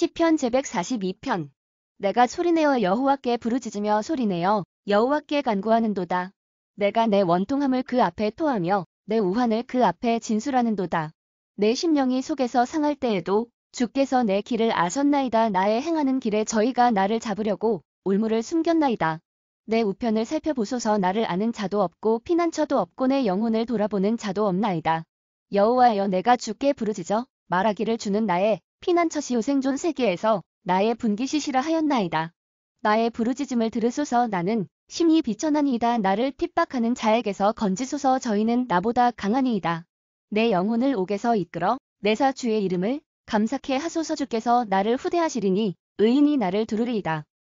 시편 제142편 내가 소리내어 여호와께 부르짖으며 소리내어 여호와께 간구하는도다. 내가 내 원통함을 그 앞에 토하며 내 우환을 그 앞에 진술하는도다. 내 심령이 속에서 상할 때에도 주께서 내 길을 아셨나이다. 나의 행하는 길에 저희가 나를 잡으려고 올무를 숨겼나이다. 내 우편을 살펴보소서 나를 아는 자도 없고 피난처도 없고 내 영혼을 돌아보는 자도 없나이다. 여호와여 내가 주께 부르짖어 말하기를 주는 나의 피난처시요 생존 세계에서 나의 분기시시라 하였나이다. 나의 부르짖음을 들으소서 나는 심히 비천하니이다 나를 핍박하는 자에게서 건지소서 저희는 나보다 강하니이다. 내 영혼을 옥에서 이끌어 내사 주의 이름을 감사케 하소서 주께서 나를 후대하시리니 의인이 나를 두르리이다.